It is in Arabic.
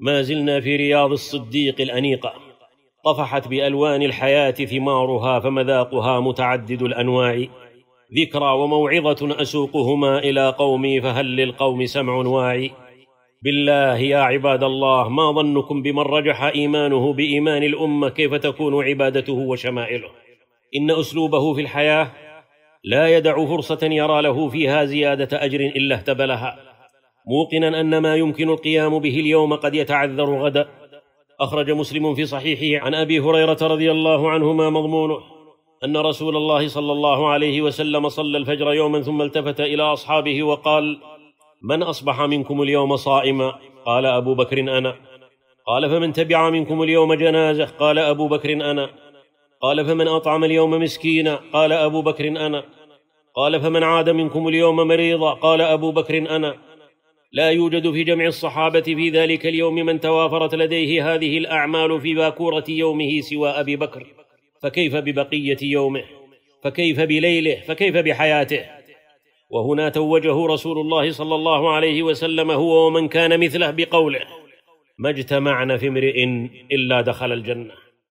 ما زلنا في رياض الصديق الأنيقة طفحت بألوان الحياة ثمارها فمذاقها متعدد الأنواع ذكرى وموعظة أسوقهما إلى قومي فهل للقوم سمع واعي بالله يا عباد الله ما ظنكم بمن رجح إيمانه بإيمان الأمة كيف تكون عبادته وشمائله إن أسلوبه في الحياة لا يدع فرصة يرى له فيها زيادة أجر إلا اهتبلها موقنا أن ما يمكن القيام به اليوم قد يتعذر غدا أخرج مسلم في صحيحه عن أبي هريرة رضي الله عنهما مضمونه أن رسول الله صلى الله عليه وسلم صلى الفجر يوما ثم التفت إلى أصحابه وقال من أصبح منكم اليوم صائما؟ قال أبو بكر أنا قال فمن تبع منكم اليوم جنازة؟ قال أبو بكر أنا قال فمن أطعم اليوم مسكينا؟ قال أبو بكر أنا قال فمن عاد منكم اليوم مريضا؟ قال أبو بكر أنا لا يوجد في جمع الصحابة في ذلك اليوم من توافرت لديه هذه الأعمال في باكورة يومه سوى أبي بكر فكيف ببقية يومه فكيف بليله فكيف بحياته وهنا توجه رسول الله صلى الله عليه وسلم هو ومن كان مثله بقوله ما اجتمعنا في امرئ إلا دخل الجنة